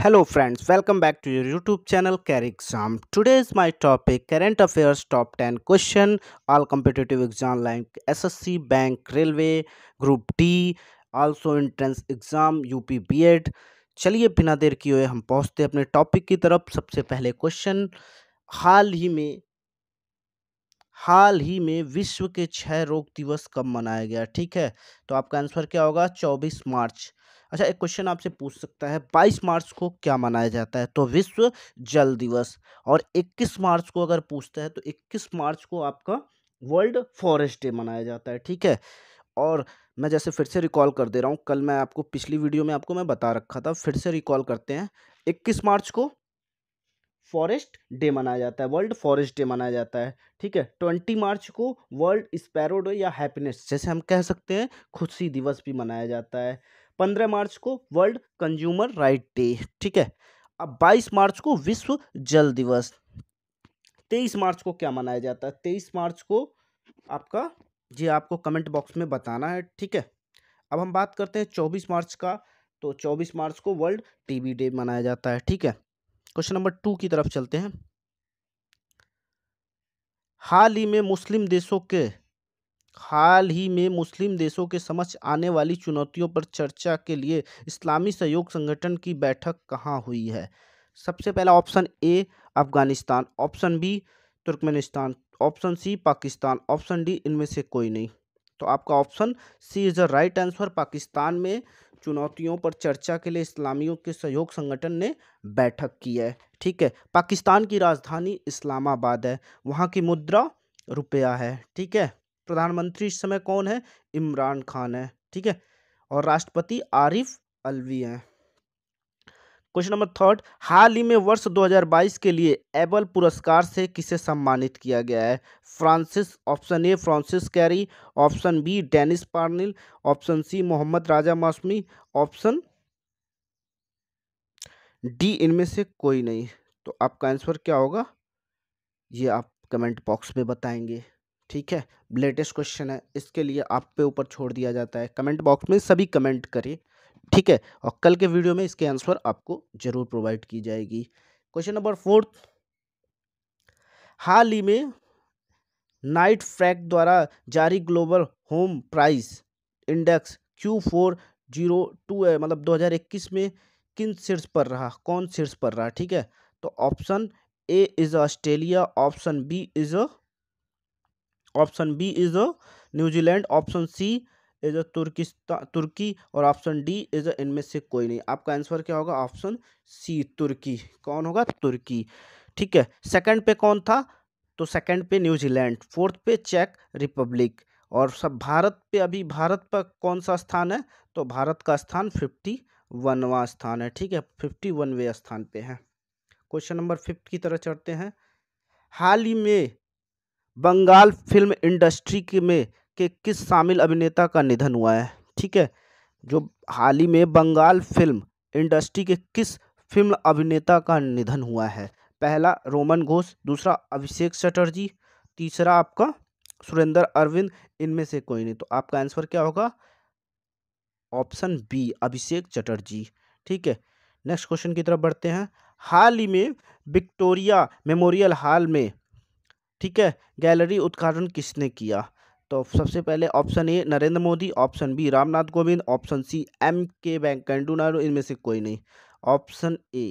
hello friends welcome back to your YouTube channel care exam today is my topic current affairs top ten question all competitive exam like SSC bank railway group D also entrance exam UP BEd चलिए बिना देर किए हम पहुंचते अपने topic की तरफ सबसे पहले क्वेश्चन हाल ही में हाल ही में विश्व के क्षय रोग दिवस कब मनाया गया ठीक है तो आपका आंसर क्या होगा चौबीस मार्च अच्छा एक क्वेश्चन आपसे पूछ सकता है 22 मार्च को क्या मनाया जाता है तो विश्व जल दिवस और 21 मार्च को अगर पूछता है तो 21 मार्च को आपका वर्ल्ड फॉरेस्ट डे मनाया जाता है ठीक है और मैं जैसे फिर से रिकॉल कर दे रहा हूँ कल मैं आपको पिछली वीडियो में आपको मैं बता रखा था फिर से रिकॉल करते हैं इक्कीस मार्च को फॉरेस्ट डे मनाया जाता है वर्ल्ड फॉरेस्ट डे मनाया जाता है ठीक है ट्वेंटी मार्च को वर्ल्ड स्पैरो डे या हैप्पीनेस जैसे हम कह सकते हैं खुशी दिवस भी मनाया जाता है पंद्रह मार्च को वर्ल्ड कंज्यूमर राइट डे ठीक है अब बाईस मार्च को विश्व जल दिवस तेईस मार्च को क्या मनाया जाता है तेईस मार्च को आपका जी आपको कमेंट बॉक्स में बताना है ठीक है अब हम बात करते हैं चौबीस मार्च का तो चौबीस मार्च को वर्ल्ड टीबी डे मनाया जाता है ठीक है क्वेश्चन नंबर टू की तरफ चलते हैं हाल ही में मुस्लिम देशों के हाल ही में मुस्लिम देशों के समक्ष आने वाली चुनौतियों पर चर्चा के लिए इस्लामी सहयोग संगठन की बैठक कहाँ हुई है सबसे पहला option A Afghanistan option B Turkmenistan option C Pakistan option D इनमें से कोई नहीं तो आपका option C is the right answer Pakistan में चुनौतियों पर चर्चा के लिए इस्लामियों के सहयोग संगठन ने बैठक की है ठीक है पाकिस्तान की राजधानी इस्लामाबाद है वहाँ की मुद्रा रुपया है ठीक है प्रधानमंत्री इस समय कौन है इमरान खान है ठीक है और राष्ट्रपति आरिफ अलवी हैं क्वेश्चन नंबर थर्ड हाल ही में वर्ष 2022 के लिए एबल पुरस्कार से किसे सम्मानित किया गया है Francis option A Francis Carey option B Dennis Parnell option C Mohammad Raja Mausami option D इनमें से कोई नहीं तो आपका आंसर क्या होगा ये आप कमेंट बॉक्स में बताएंगे ठीक है लेटेस्ट क्वेश्चन है इसके लिए आप पे ऊपर छोड़ दिया जाता है कमेंट बॉक्स में सभी कमेंट करें ठीक है और कल के वीडियो में इसके आंसर आपको ज़रूर प्रोवाइड की जाएगी क्वेश्चन नंबर फोर्थ हाल ही में नाइट फ्रैक द्वारा जारी global home price index Q four zero two है मतलब 2021 में किन शीर्ष पर रहा कौन शीर्ष पर रहा ठीक है तो option A is Australia option B is option B is a New Zealand option C is a तुर्किस्तान तुर्की और ऑप्शन डी इज अ इनमें से कोई नहीं आपका आंसर क्या होगा ऑप्शन सी तुर्की कौन होगा तुर्की ठीक है सेकंड पे कौन था तो सेकंड पे न्यूजीलैंड फोर्थ पे चेक रिपब्लिक और सब भारत पे अभी भारत पर कौन सा स्थान है तो भारत का स्थान फिफ्टी वनवा स्थान है ठीक है फिफ्टी वनवे स्थान पे है क्वेश्चन नंबर फिफ्थ की तरह चढ़ते हैं हाल ही में बंगाल फिल्म इंडस्ट्री के में के किस शामिल अभिनेता का निधन हुआ है ठीक है जो हाल ही में बंगाल फिल्म इंडस्ट्री के किस फिल्म अभिनेता का निधन हुआ है पहला रोमन घोष दूसरा अभिषेक चटर्जी तीसरा आपका सुरेंद्र अरविंद इनमें से कोई नहीं तो आपका आंसर क्या होगा ऑप्शन बी अभिषेक चटर्जी ठीक है नेक्स्ट क्वेश्चन की तरफ बढ़ते हैं हाल ही में विक्टोरिया मेमोरियल हॉल में ठीक है गैलरी उद्घाटन किसने किया तो सबसे पहले option A Narendra Modi option B Ramnath Kovind option C M K Venkaiah Naidu इनमें से कोई नहीं ऑप्शन ए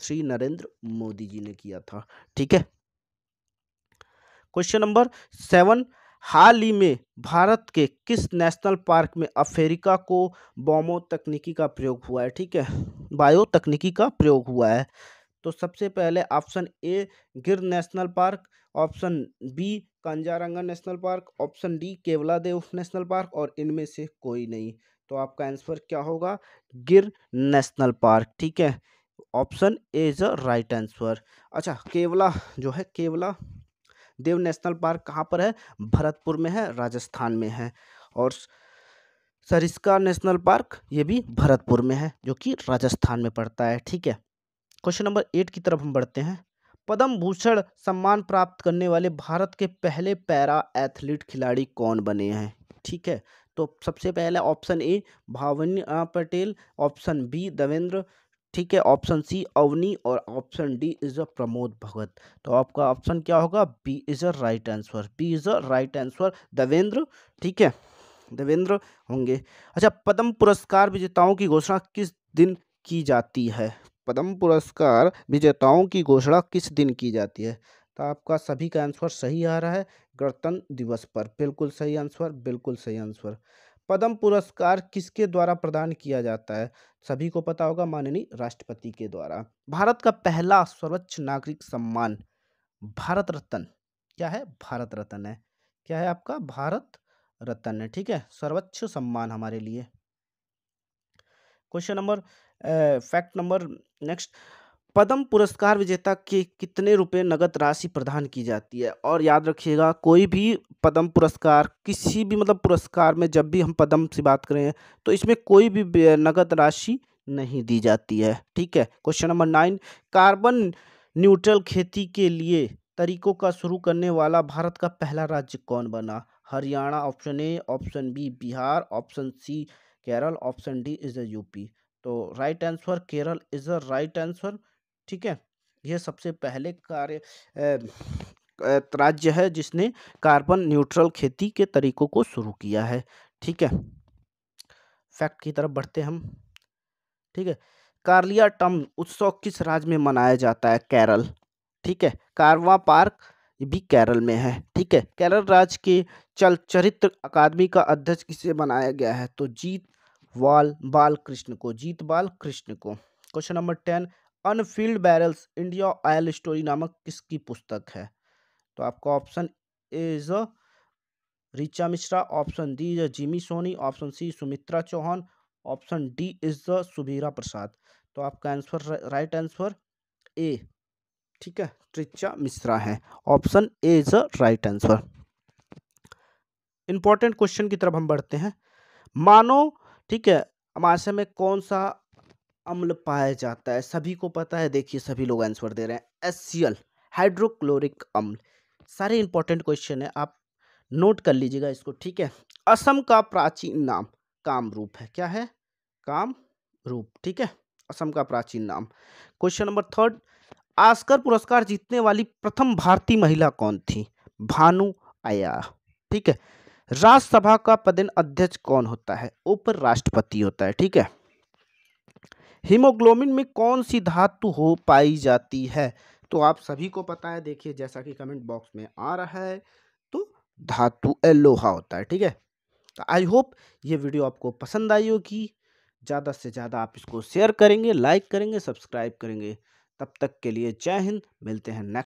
श्री नरेंद्र मोदी जी ने किया था ठीक है क्वेश्चन नंबर सेवन हाल ही में भारत के किस नेशनल पार्क में अफ्रीका को बॉमो तकनीकी का प्रयोग हुआ है ठीक है बायो तकनीकी का प्रयोग हुआ है तो सबसे पहले option A Gir national park option B Kaziranga national park option D Keoladeo national park और इनमें से कोई नहीं तो आपका आंसर क्या होगा गिर नेशनल पार्क ठीक है option A is a right answer अच्छा केवला जो है केवला देव नेशनल पार्क कहाँ पर है भरतपुर में है राजस्थान में है और सरिस्का नेशनल पार्क ये भी भरतपुर में है जो कि राजस्थान में पड़ता है ठीक है क्वेश्चन नंबर एट की तरफ हम बढ़ते हैं पद्म भूषण सम्मान प्राप्त करने वाले भारत के पहले पैरा एथलीट खिलाड़ी कौन बने हैं ठीक है तो सबसे पहले option A Bhavina Patel option B Devendra ठीक है ऑप्शन सी अवनी और option D is a Pramod Bhagat तो आपका ऑप्शन क्या होगा B is a right answer B is a right answer Devendra ठीक है देवेंद्र होंगे अच्छा पद्म पुरस्कार विजेताओं की घोषणा किस दिन की जाती है पद्म पुरस्कार विजेताओं की घोषणा किस दिन की जाती है तो आपका सभी का आंसर सही आ रहा है गणतंत्र दिवस पर बिल्कुल सही आंसर बिल्कुल सही आंसर पद्म पुरस्कार किसके द्वारा प्रदान किया जाता है सभी को पता होगा माननीय राष्ट्रपति के द्वारा भारत का पहला सर्वोच्च नागरिक सम्मान भारत रत्न क्या है भारत रत्न है क्या है आपका भारत रत्न है ठीक है सर्वोच्च सम्मान हमारे लिए question number fact number next Padma पुरस्कार विजेता के कितने रुपए नगद राशि प्रदान की जाती है और याद रखिएगा कोई भी पद्म पुरस्कार किसी भी मतलब पुरस्कार में जब भी हम पद्म से बात करें तो इसमें कोई भी नगद राशि नहीं दी जाती है ठीक है question number nine carbon neutral खेती के लिए तरीकों का शुरू करने वाला भारत का पहला राज्य कौन बना Haryana option A option B Bihar option C Kerala option D is UP तो right answer Kerala is the right answer ठीक है यह सबसे पहले कार्य राज्य है जिसने कार्बन न्यूट्रल खेती के तरीकों को शुरू किया है ठीक है फैक्ट की तरफ बढ़ते हम ठीक है कार्लिया टम उत्सव किस राज्य में मनाया जाता है केरल ठीक है कारवा पार्क भी केरल में है ठीक है केरल राज्य के चल चरित्र अकादमी का अध्यक्ष किसे बनाया गया है तो जीत वाल बाल कृष्ण को जीत बाल कृष्ण को question number ten unfilled barrels India oil story नामक किसकी पुस्तक है तो आपका option is Richa Mishra option D is Jimmy Soni option C Sumitra Chauhan option D is the Subira Prasad तो आपका आंसर राइट आंसर ए ठीक है रिचा मिश्रा है option A is a right answer important question की तरफ हम बढ़ते हैं मानो ठीक है अमाशय में कौन सा अम्ल पाया जाता है सभी को पता है देखिए सभी लोग आंसर दे रहे हैं एस सी एल हाइड्रोक्लोरिक अम्ल सारे इंपॉर्टेंट क्वेश्चन है आप नोट कर लीजिएगा इसको ठीक है असम का प्राचीन नाम कामरूप है क्या है काम रूप ठीक है असम का प्राचीन नाम क्वेश्चन नंबर थर्ड आस्कर पुरस्कार जीतने वाली प्रथम भारतीय महिला कौन थी भानु आया ठीक है राज्यसभा का पदेन अध्यक्ष कौन होता है उपराष्ट्रपति होता है ठीक है हीमोग्लोबिन में कौन सी धातु हो पाई जाती है तो आप सभी को पता है देखिए जैसा कि कमेंट बॉक्स में आ रहा है तो धातु लोहा होता है ठीक है तो आई होप ये वीडियो आपको पसंद आई होगी ज़्यादा से ज़्यादा आप इसको शेयर करेंगे लाइक करेंगे सब्सक्राइब करेंगे तब तक के लिए जय हिंद मिलते हैं नेक्स्ट